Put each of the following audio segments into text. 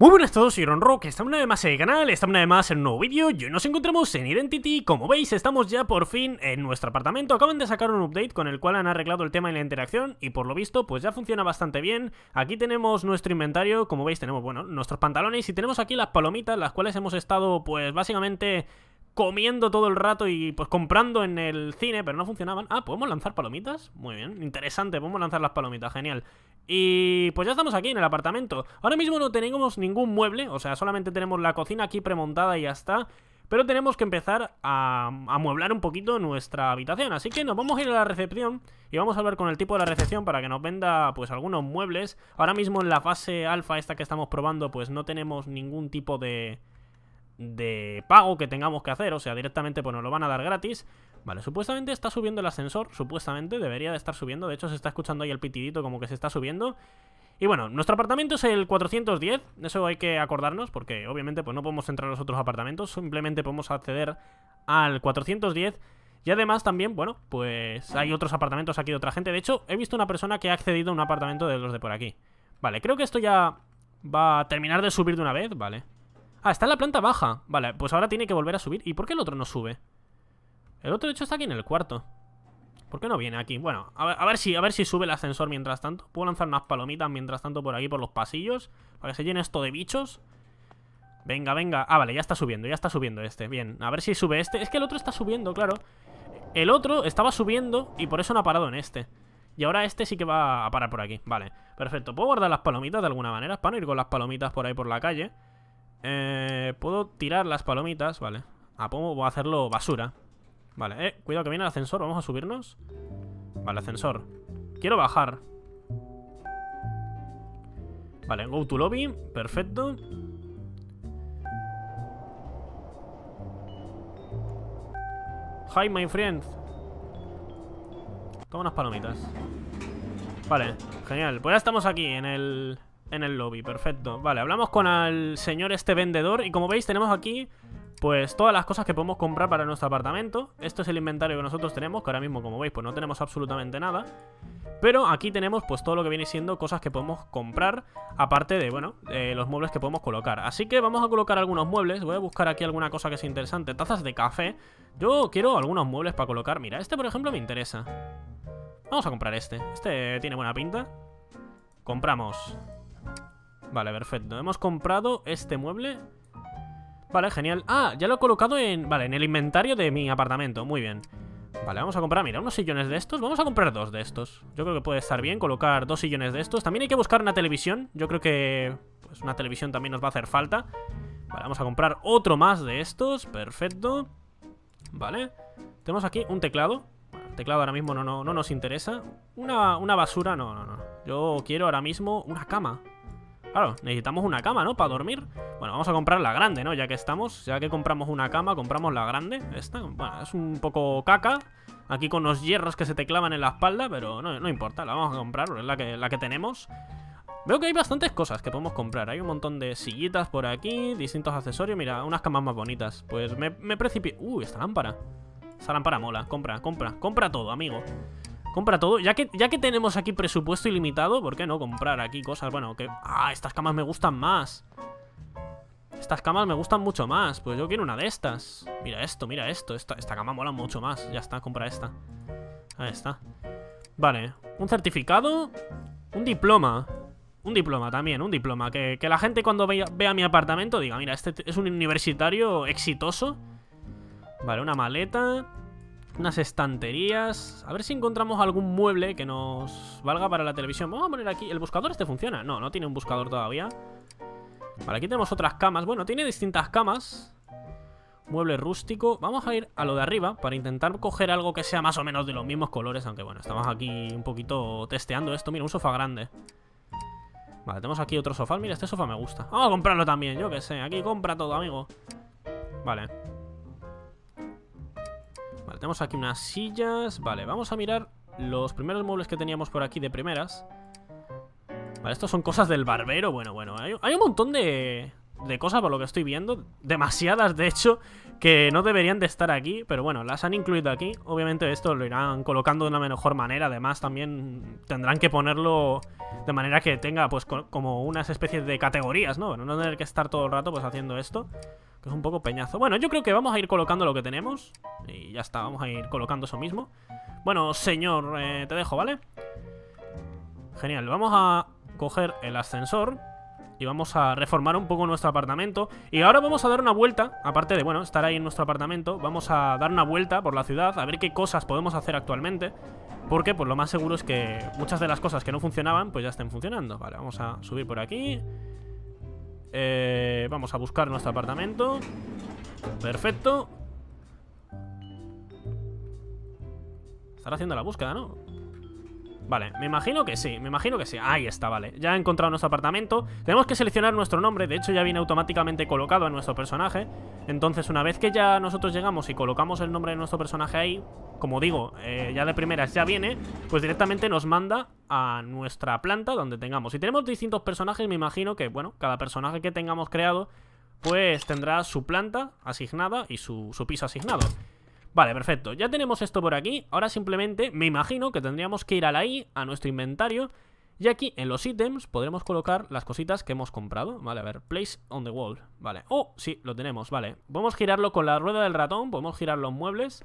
Muy buenas a todos, soy Ron Rock, estamos una vez más en el canal, estamos una vez más en un nuevo vídeo y hoy nos encontramos en Identity, como veis estamos ya por fin en nuestro apartamento, acaban de sacar un update con el cual han arreglado el tema de la interacción y por lo visto pues ya funciona bastante bien, aquí tenemos nuestro inventario, como veis tenemos bueno nuestros pantalones y tenemos aquí las palomitas las cuales hemos estado pues básicamente comiendo todo el rato y pues comprando en el cine, pero no funcionaban. Ah, ¿podemos lanzar palomitas? Muy bien, interesante, podemos lanzar las palomitas, genial. Y pues ya estamos aquí en el apartamento. Ahora mismo no tenemos ningún mueble, o sea, solamente tenemos la cocina aquí premontada y ya está. Pero tenemos que empezar a mueblar un poquito nuestra habitación. Así que nos vamos a ir a la recepción y vamos a hablar con el tipo de la recepción para que nos venda pues algunos muebles. Ahora mismo en la fase alfa esta que estamos probando pues no tenemos ningún tipo de de pago que tengamos que hacer, o sea, directamente pues nos lo van a dar gratis. Vale, supuestamente está subiendo el ascensor, supuestamente debería de estar subiendo, de hecho se está escuchando ahí el pitidito como que se está subiendo. Y bueno, nuestro apartamento es el 410, eso hay que acordarnos porque obviamente pues no podemos entrar a los otros apartamentos, simplemente podemos acceder al 410 y además también, bueno, pues hay otros apartamentos aquí de otra gente. De hecho, he visto una persona que ha accedido a un apartamento de los de por aquí. Vale, creo que esto ya va a terminar de subir de una vez, vale. Ah, está en la planta baja. Vale, pues ahora tiene que volver a subir. ¿Y por qué el otro no sube? El otro, de hecho, está aquí en el cuarto. ¿Por qué no viene aquí? Bueno, a ver, si, a ver si sube el ascensor mientras tanto. Puedo lanzar unas palomitas mientras tanto por aquí, por los pasillos. Para que se llene esto de bichos. Venga, venga. Ah, vale, ya está subiendo, ya está subiendo este. Bien, a ver si sube este. Es que el otro está subiendo, claro. El otro estaba subiendo y por eso no ha parado en este. Y ahora este sí que va a parar por aquí. Vale, perfecto. ¿Puedo guardar las palomitas de alguna manera? Para no ir con las palomitas por ahí por la calle. Eh, Puedo tirar las palomitas, vale. A ah, puedo. voy a hacerlo basura. Vale, eh, cuidado que viene el ascensor, vamos a subirnos. Vale, ascensor. Quiero bajar. Vale, go to lobby, perfecto. Hi, my friend. Toma unas palomitas. Vale, genial. Pues ya estamos aquí en el... En el lobby, perfecto. Vale, hablamos con el señor este vendedor y como veis tenemos aquí pues todas las cosas que podemos comprar para nuestro apartamento. Esto es el inventario que nosotros tenemos, que ahora mismo como veis pues no tenemos absolutamente nada. Pero aquí tenemos pues todo lo que viene siendo cosas que podemos comprar, aparte de, bueno, eh, los muebles que podemos colocar. Así que vamos a colocar algunos muebles, voy a buscar aquí alguna cosa que sea interesante. Tazas de café, yo quiero algunos muebles para colocar. Mira, este por ejemplo me interesa. Vamos a comprar este, este tiene buena pinta. Compramos Vale, perfecto. Hemos comprado este mueble. Vale, genial. Ah, ya lo he colocado en... Vale, en el inventario de mi apartamento. Muy bien. Vale, vamos a comprar, mira, unos sillones de estos Vamos a comprar dos de estos Yo creo que puede estar bien colocar dos sillones de estos También hay que buscar una televisión Yo creo que pues, una televisión también nos va a hacer falta Vale, vamos a comprar otro más de estos Perfecto Vale Tenemos aquí un teclado el teclado ahora mismo no, no, no nos interesa una, una, basura, no, no, no Yo quiero ahora mismo una cama Claro, necesitamos una cama, ¿no? Para dormir. Bueno, vamos a comprar la grande, ¿no? Ya que estamos, ya que compramos una cama, compramos la grande. Esta, bueno, es un poco caca. Aquí con los hierros que se te clavan en la espalda, pero no, importa, la vamos a comprar, es la que, la que tenemos. Veo que hay bastantes cosas que podemos comprar. Hay un montón de sillitas por aquí, distintos accesorios. Mira, unas camas más bonitas. Pues me, me ¡Uy! ¡Uh, esta lámpara. Esta lámpara mola. Compra, compra, compra todo, amigo. Compra todo. Ya que, ya que tenemos aquí presupuesto ilimitado, ¿por qué no comprar aquí cosas? Bueno, que... ¡Ah! Estas camas me gustan más. Estas camas me gustan mucho más. Pues yo quiero una de estas. Mira esto, mira esto. Esta, esta cama mola mucho más. Ya está, compra esta. Ahí está. Vale. Un certificado. Un diploma. Un diploma también, un diploma. Que, la gente cuando vea, vea, mi apartamento diga, mira, este es un universitario exitoso. Vale, una maleta unas estanterías. A ver si encontramos algún mueble que nos valga para la televisión. Vamos a poner aquí... ¿El buscador este funciona? No, no tiene un buscador todavía. Vale, aquí tenemos otras camas. Bueno, tiene distintas camas. Mueble rústico. Vamos a ir a lo de arriba para intentar coger algo que sea más o menos de los mismos colores. Aunque bueno, estamos aquí un poquito testeando esto. Mira, un sofá grande. Vale, tenemos aquí otro sofá. Mira, este sofá me gusta. Vamos a comprarlo también, yo que sé. Aquí compra todo, amigo. Vale tenemos aquí unas sillas. Vale, vamos a mirar los primeros muebles que teníamos por aquí de primeras. Vale, estos son cosas del barbero. Bueno, bueno, hay, un montón de, de cosas por lo que estoy viendo. Demasiadas, de hecho, que no deberían de estar aquí. Pero bueno, las han incluido aquí. Obviamente esto lo irán colocando de una mejor manera. Además, también tendrán que ponerlo de manera que tenga pues como unas especies de categorías, ¿no? no tener que estar todo el rato pues haciendo esto. Que es un poco peñazo. Bueno, yo creo que vamos a ir colocando lo que tenemos. Y ya está, vamos a ir colocando eso mismo. Bueno, señor, eh, te dejo, ¿vale? Genial, vamos a coger el ascensor y vamos a reformar un poco nuestro apartamento. Y ahora vamos a dar una vuelta, aparte de, bueno, estar ahí en nuestro apartamento, vamos a dar una vuelta por la ciudad, a ver qué cosas podemos hacer actualmente. Porque, pues lo más seguro es que muchas de las cosas que no funcionaban, pues ya estén funcionando. Vale, vamos a subir por aquí. Eh, vamos a buscar nuestro apartamento. Perfecto. Estará haciendo la búsqueda, ¿no? Vale, me imagino que sí, me imagino que sí Ahí está, vale, ya he encontrado nuestro apartamento Tenemos que seleccionar nuestro nombre, de hecho ya viene automáticamente colocado en nuestro personaje Entonces una vez que ya nosotros llegamos y colocamos el nombre de nuestro personaje ahí Como digo, eh, ya de primeras ya viene Pues directamente nos manda a nuestra planta donde tengamos Si tenemos distintos personajes, me imagino que, bueno, cada personaje que tengamos creado Pues tendrá su planta asignada y su, su piso asignado Vale, perfecto. Ya tenemos esto por aquí. Ahora simplemente me imagino que tendríamos que ir a la I, a nuestro inventario. Y aquí en los ítems podremos colocar las cositas que hemos comprado. Vale, a ver, place on the wall. Vale. Oh, sí, lo tenemos, vale. Podemos girarlo con la rueda del ratón, podemos girar los muebles.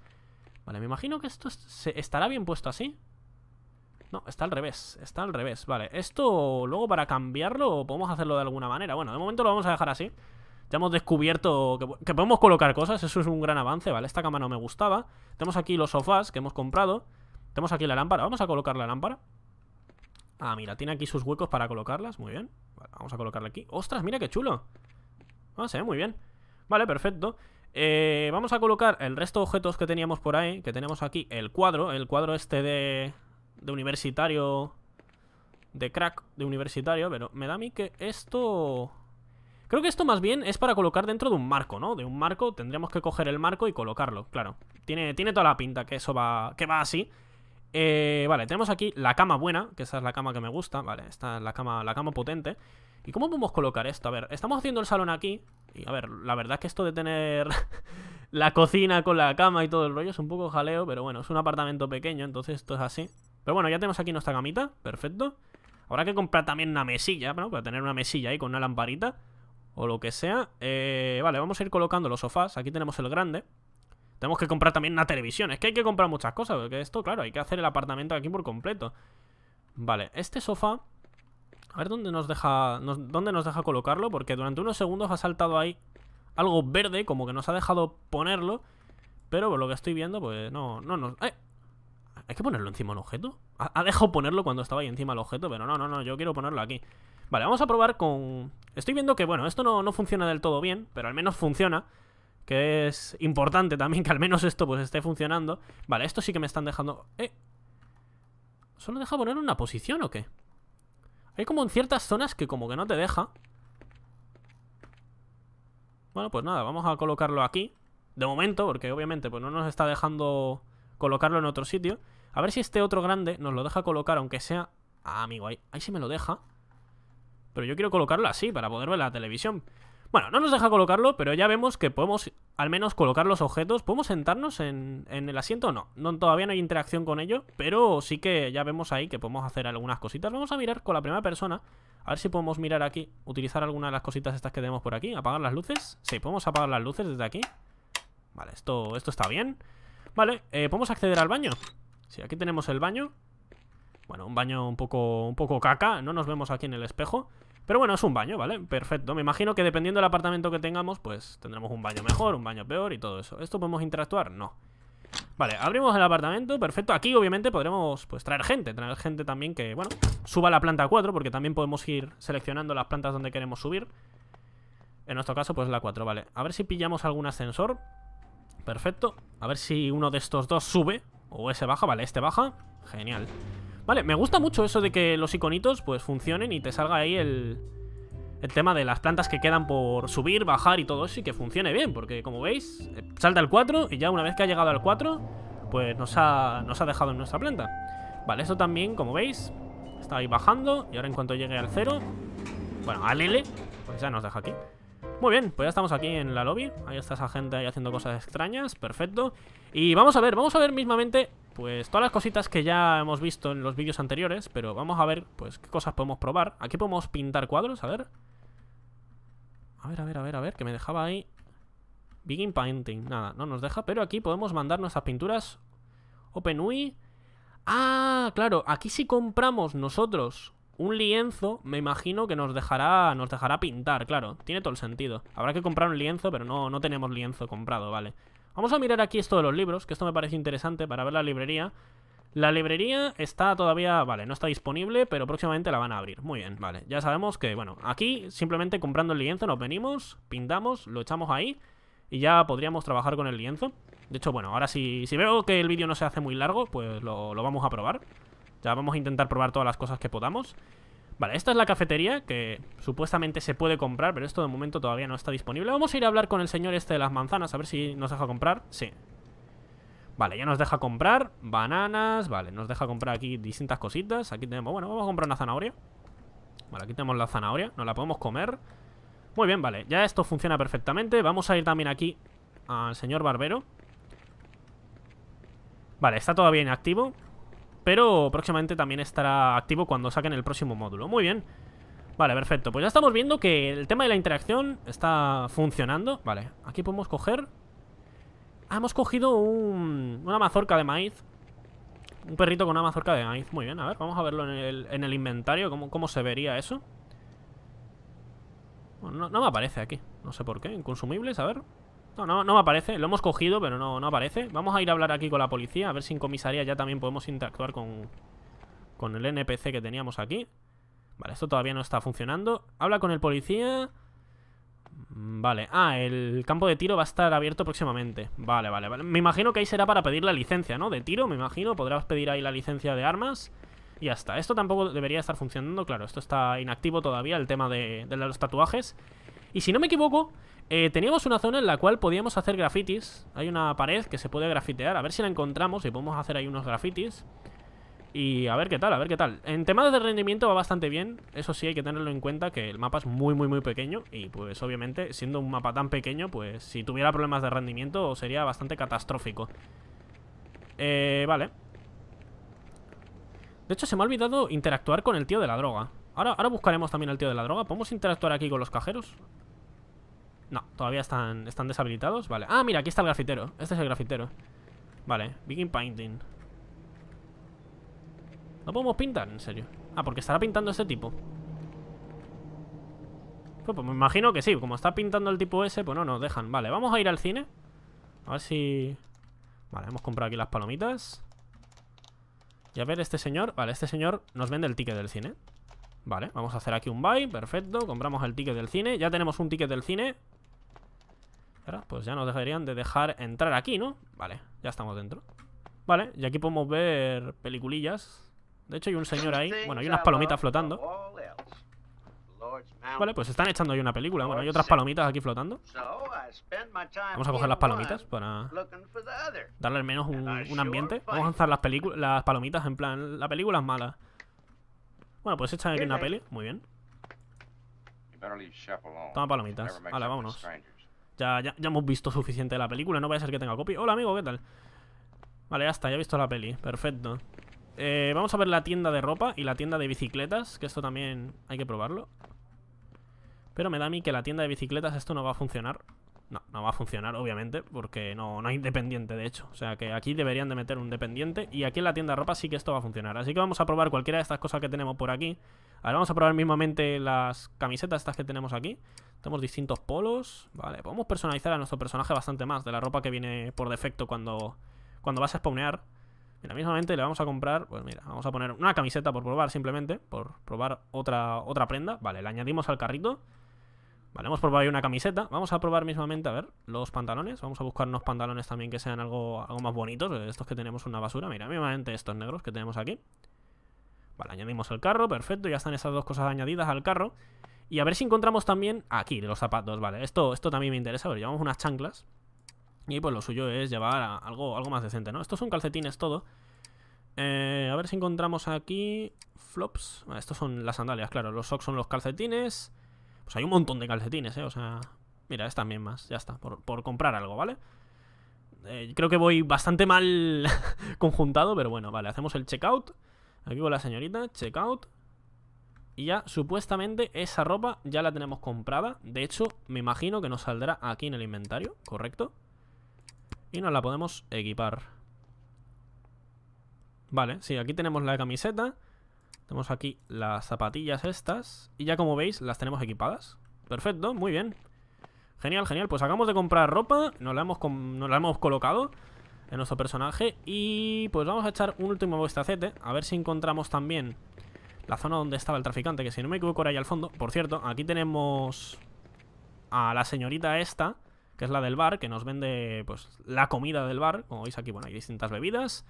Vale, me imagino que esto estará bien puesto así. No, está al revés, está al revés, vale Esto luego para cambiarlo podemos hacerlo de alguna manera Bueno, de momento lo vamos a dejar así ya hemos descubierto que, podemos colocar cosas, eso es un gran avance, ¿vale? Esta cama no me gustaba. Tenemos aquí los sofás que hemos comprado. Tenemos aquí la lámpara, vamos a colocar la lámpara. Ah, mira, tiene aquí sus huecos para colocarlas, muy bien. vamos a colocarla aquí. ¡Ostras, mira qué chulo! Ah, se ve muy bien. Vale, perfecto. Eh, vamos a colocar el resto de objetos que teníamos por ahí, que tenemos aquí el cuadro, el cuadro este de, de universitario, de crack de universitario, pero me da a mí que esto Creo que esto más bien es para colocar dentro de un marco, ¿no? De un marco tendríamos que coger el marco y colocarlo, claro. Tiene, tiene toda la pinta que eso va, que va así. Eh, vale, tenemos aquí la cama buena, que esa es la cama que me gusta, vale, esta es la cama, la cama potente. ¿Y cómo podemos colocar esto? A ver, estamos haciendo el salón aquí. Y a ver, la verdad es que esto de tener la cocina con la cama y todo el rollo es un poco jaleo, pero bueno, es un apartamento pequeño, entonces esto es así. Pero bueno, ya tenemos aquí nuestra camita, perfecto. Habrá que comprar también una mesilla, ¿no? Para tener una mesilla ahí con una lamparita o lo que sea. Eh, vale, vamos a ir colocando los sofás. Aquí tenemos el grande. Tenemos que comprar también una televisión. Es que hay que comprar muchas cosas, porque esto, claro, hay que hacer el apartamento aquí por completo. Vale, este sofá... A ver dónde nos deja dónde nos deja colocarlo, porque durante unos segundos ha saltado ahí algo verde, como que nos ha dejado ponerlo. Pero por lo que estoy viendo, pues no, no nos... ¡eh! ¿Hay que ponerlo encima del objeto? Ha, dejado ponerlo cuando estaba ahí encima del objeto, pero no, no, no, yo quiero ponerlo aquí. Vale, vamos a probar con... Estoy viendo que, bueno, esto no, funciona del todo bien, pero al menos funciona. Que es importante también que al menos esto pues esté funcionando. Vale, esto sí que me están dejando... ¡Eh! ¿Solo deja poner una posición o qué? Hay como en ciertas zonas que como que no te deja. Bueno, pues nada, vamos a colocarlo aquí. De momento, porque obviamente pues no nos está dejando colocarlo en otro sitio. A ver si este otro grande nos lo deja colocar, aunque sea... Ah, amigo, ahí, ahí sí me lo deja. Pero yo quiero colocarlo así para poder ver la televisión. Bueno, no nos deja colocarlo, pero ya vemos que podemos al menos colocar los objetos. ¿Podemos sentarnos en, el asiento? No, no, todavía no hay interacción con ello, pero sí que ya vemos ahí que podemos hacer algunas cositas. Vamos a mirar con la primera persona, a ver si podemos mirar aquí, utilizar alguna de las cositas estas que tenemos por aquí. ¿Apagar las luces? Sí, podemos apagar las luces desde aquí. Vale, esto, esto está bien. Vale, eh, ¿podemos acceder al baño? Sí, aquí tenemos el baño. Bueno, un baño un poco, un poco caca, no nos vemos aquí en el espejo. Pero bueno, es un baño, ¿vale? Perfecto. Me imagino que dependiendo del apartamento que tengamos, pues tendremos un baño mejor, un baño peor y todo eso. ¿Esto podemos interactuar? No. Vale, abrimos el apartamento, perfecto. Aquí obviamente podremos pues traer gente, traer gente también que, bueno, suba la planta 4 porque también podemos ir seleccionando las plantas donde queremos subir. En nuestro caso pues la 4, vale. A ver si pillamos algún ascensor. Perfecto. A ver si uno de estos dos sube o ese baja, vale, este baja. Genial. Vale, me gusta mucho eso de que los iconitos pues funcionen y te salga ahí el, tema de las plantas que quedan por subir, bajar y todo eso y que funcione bien, porque como veis, salta el 4 y ya una vez que ha llegado al 4, pues nos ha, nos ha dejado en nuestra planta. Vale, eso también, como veis, está ahí bajando y ahora en cuanto llegue al 0, bueno, al L, pues ya nos deja aquí. Muy bien, pues ya estamos aquí en la lobby. Ahí está esa gente ahí haciendo cosas extrañas, perfecto. Y vamos a ver, vamos a ver mismamente pues todas las cositas que ya hemos visto en los vídeos anteriores, pero vamos a ver, pues, qué cosas podemos probar. Aquí podemos pintar cuadros, a ver. A ver, a ver, a ver, a ver, que me dejaba ahí. Begin Painting, nada, no nos deja, pero aquí podemos mandar nuestras pinturas Open UI Ah, claro, aquí si compramos nosotros un lienzo, me imagino que nos dejará, nos dejará pintar, claro, tiene todo el sentido. Habrá que comprar un lienzo, pero no, no tenemos lienzo comprado, vale. Vamos a mirar aquí esto de los libros, que esto me parece interesante para ver la librería. La librería está todavía, vale, no está disponible, pero próximamente la van a abrir. Muy bien, vale. Ya sabemos que, bueno, aquí simplemente comprando el lienzo nos venimos, pintamos, lo echamos ahí y ya podríamos trabajar con el lienzo. De hecho, bueno, ahora si, veo que el vídeo no se hace muy largo, pues lo, lo vamos a probar. Ya vamos a intentar probar todas las cosas que podamos. Vale, esta es la cafetería que supuestamente se puede comprar, pero esto de momento todavía no está disponible. Vamos a ir a hablar con el señor este de las manzanas, a ver si nos deja comprar. Sí. Vale, ya nos deja comprar bananas, vale, nos deja comprar aquí distintas cositas. Aquí tenemos, bueno, vamos a comprar una zanahoria. Vale, aquí tenemos la zanahoria, nos la podemos comer. Muy bien, vale, ya esto funciona perfectamente. Vamos a ir también aquí al señor barbero. Vale, está todavía inactivo pero próximamente también estará activo cuando saquen el próximo módulo. Muy bien. Vale, perfecto. Pues ya estamos viendo que el tema de la interacción está funcionando. Vale, aquí podemos coger... Ah, hemos cogido un, una mazorca de maíz. Un perrito con una mazorca de maíz. Muy bien, a ver, vamos a verlo en el, inventario, cómo, se vería eso. no, no me aparece aquí. No sé por qué. Inconsumibles, a ver. No, no, no aparece. Lo hemos cogido, pero no, no aparece. Vamos a ir a hablar aquí con la policía. A ver si en comisaría ya también podemos interactuar con, con el NPC que teníamos aquí. Vale, esto todavía no está funcionando. Habla con el policía. Mm, vale. Ah, el campo de tiro va a estar abierto próximamente. Vale, vale, vale. Me imagino que ahí será para pedir la licencia, ¿no? De tiro, me imagino. Podrás pedir ahí la licencia de armas. Y ya está. Esto tampoco debería estar funcionando. Claro, esto está inactivo todavía, el tema de los tatuajes. Y si no me equivoco, eh, teníamos una zona en la cual podíamos hacer grafitis. Hay una pared que se puede grafitear. A ver si la encontramos y podemos hacer ahí unos grafitis. Y a ver qué tal, a ver qué tal. En temas de rendimiento va bastante bien. Eso sí, hay que tenerlo en cuenta que el mapa es muy, muy, muy pequeño. Y pues obviamente, siendo un mapa tan pequeño, pues si tuviera problemas de rendimiento sería bastante catastrófico. Eh, vale. De hecho, se me ha olvidado interactuar con el tío de la droga. Ahora, ahora buscaremos también al tío de la droga. ¿Podemos interactuar aquí con los cajeros? No, todavía están, están deshabilitados Vale, ah, mira, aquí está el grafitero Este es el grafitero Vale, begin painting No podemos pintar, en serio Ah, porque estará pintando ese tipo pues, pues, me imagino que sí Como está pintando el tipo ese, pues no nos dejan Vale, vamos a ir al cine A ver si... Vale, hemos comprado aquí las palomitas Y a ver este señor Vale, este señor nos vende el ticket del cine Vale, vamos a hacer aquí un buy Perfecto, compramos el ticket del cine Ya tenemos un ticket del cine pues ya nos dejarían de dejar entrar aquí, ¿no? Vale, ya estamos dentro Vale, y aquí podemos ver peliculillas De hecho hay un señor ahí Bueno, hay unas palomitas flotando Vale, pues están echando ahí una película Bueno, hay otras palomitas aquí flotando Vamos a coger las palomitas para Darle al menos un, ambiente Vamos a lanzar las, las palomitas En plan, la película es mala Bueno, pues echan aquí una peli Muy bien Toma palomitas Vale, vámonos ya, ya, hemos visto suficiente de la película, no vaya a ser que tenga copy. Hola, amigo, ¿qué tal? Vale, ya está, ya he visto la peli. Perfecto. Eh, vamos a ver la tienda de ropa y la tienda de bicicletas, que esto también hay que probarlo. Pero me da a mí que la tienda de bicicletas esto no va a funcionar. No, no va a funcionar, obviamente, porque no, no hay dependiente, de hecho. O sea, que aquí deberían de meter un dependiente y aquí en la tienda de ropa sí que esto va a funcionar. Así que vamos a probar cualquiera de estas cosas que tenemos por aquí. Ahora vamos a probar mismamente las camisetas estas que tenemos aquí. Tenemos distintos polos. Vale, podemos personalizar a nuestro personaje bastante más de la ropa que viene por defecto cuando, cuando vas a spawnear. Mira, mismamente le vamos a comprar, pues mira, vamos a poner una camiseta por probar simplemente, por probar otra, otra prenda. Vale, la añadimos al carrito. Vale, hemos probado ahí una camiseta. Vamos a probar mismamente, a ver, los pantalones. Vamos a buscar unos pantalones también que sean algo, algo más bonitos. Eh, estos que tenemos una basura. Mira, mismamente estos negros que tenemos aquí. Vale, añadimos el carro, perfecto. Ya están esas dos cosas añadidas al carro. Y a ver si encontramos también aquí los zapatos, vale. Esto, esto también me interesa, A ver, llevamos unas chanclas. Y pues lo suyo es llevar algo, algo más decente, ¿no? Estos son calcetines todo. Eh, a ver si encontramos aquí flops. estos son las sandalias, claro. Los socks son los calcetines. Pues hay un montón de calcetines, ¿eh? O sea, mira, es también más, ya está, por, comprar algo, ¿vale? Eh, creo que voy bastante mal conjuntado, pero bueno, vale, hacemos el checkout. Aquí con la señorita, checkout. Y ya, supuestamente, esa ropa ya la tenemos comprada. De hecho, me imagino que nos saldrá aquí en el inventario, ¿correcto? Y nos la podemos equipar. Vale, sí, aquí tenemos la camiseta. Tenemos aquí las zapatillas estas. Y ya como veis, las tenemos equipadas. Perfecto, muy bien. Genial, genial. Pues acabamos de comprar ropa. Nos la hemos, la hemos colocado en nuestro personaje. Y pues vamos a echar un último vistazo A ver si encontramos también la zona donde estaba el traficante. Que si no me equivoco era ahí al fondo. Por cierto, aquí tenemos a la señorita esta. Que es la del bar. Que nos vende pues la comida del bar. Como veis aquí, bueno, hay distintas bebidas.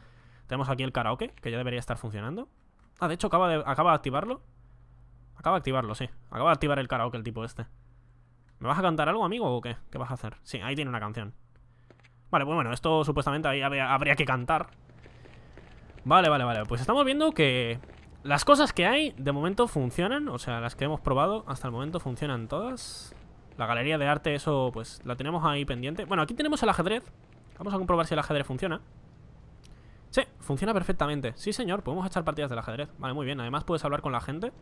Tenemos aquí el karaoke. Que ya debería estar funcionando. Ah, de hecho acaba de, acaba de activarlo. Acaba de activarlo, sí. Acaba de activar el karaoke el tipo este. ¿Me vas a cantar algo, amigo, o qué? ¿Qué vas a hacer? Sí, ahí tiene una canción. Vale, pues bueno, esto supuestamente ahí habría que cantar. Vale, vale, vale. Pues estamos viendo que las cosas que hay de momento funcionan. O sea, las que hemos probado hasta el momento funcionan todas. La galería de arte, eso, pues, la tenemos ahí pendiente. Bueno, aquí tenemos el ajedrez. Vamos a comprobar si el ajedrez funciona. Sí, funciona perfectamente. Sí, señor, podemos echar partidas del ajedrez. Vale, muy bien. Además puedes hablar con la gente.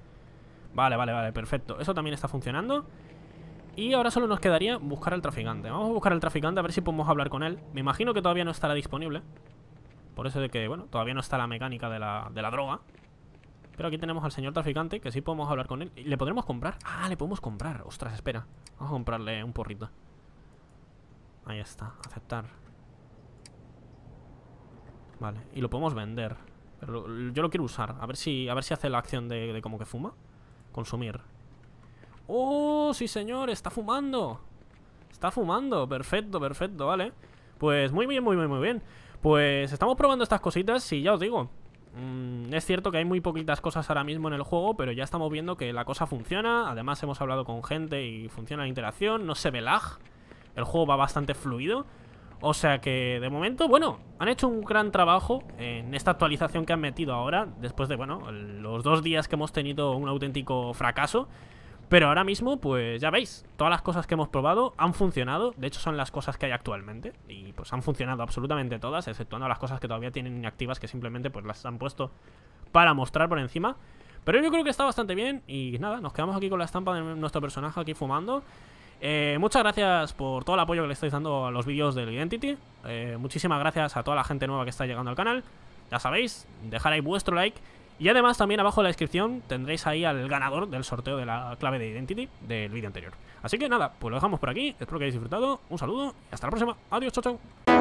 Vale, vale, vale, perfecto. Eso también está funcionando. Y ahora solo nos quedaría buscar al traficante. Vamos a buscar al traficante a ver si podemos hablar con él. Me imagino que todavía no estará disponible. Por eso de que, bueno, todavía no está la mecánica de la, droga. Pero aquí tenemos al señor traficante, que sí podemos hablar con él. ¿Y ¿Le podremos comprar? Ah, le podemos comprar. Ostras, espera. Vamos a comprarle un porrito. Ahí está, aceptar. Vale, y lo podemos vender. Pero yo lo quiero usar. A ver si, a ver si hace la acción de, como que fuma. Consumir. ¡Oh, sí señor! ¡Está fumando! Está fumando. Perfecto, perfecto, vale. Pues muy bien, muy bien, muy bien. Pues estamos probando estas cositas y ya os digo. Mm, es cierto que hay muy poquitas cosas ahora mismo en el juego, pero ya estamos viendo que la cosa funciona. Además hemos hablado con gente y funciona la interacción. No se ve lag. El juego va bastante fluido. O sea que, de momento, bueno, han hecho un gran trabajo en esta actualización que han metido ahora, después de, bueno, los dos días que hemos tenido un auténtico fracaso. Pero ahora mismo, pues ya veis, todas las cosas que hemos probado han funcionado, de hecho son las cosas que hay actualmente, y pues han funcionado absolutamente todas, exceptuando las cosas que todavía tienen inactivas que simplemente pues las han puesto para mostrar por encima. Pero yo creo que está bastante bien y nada, nos quedamos aquí con la estampa de nuestro personaje aquí fumando. Eh, muchas gracias por todo el apoyo que le estáis dando a los vídeos del Identity. Eh, muchísimas gracias a toda la gente nueva que está llegando al canal. Ya sabéis, dejar ahí vuestro like. Y además también abajo en la descripción tendréis ahí al ganador del sorteo de la clave de Identity del vídeo anterior. Así que nada, pues lo dejamos por aquí. Espero que hayáis disfrutado. Un saludo y hasta la próxima. Adiós, chao, chao.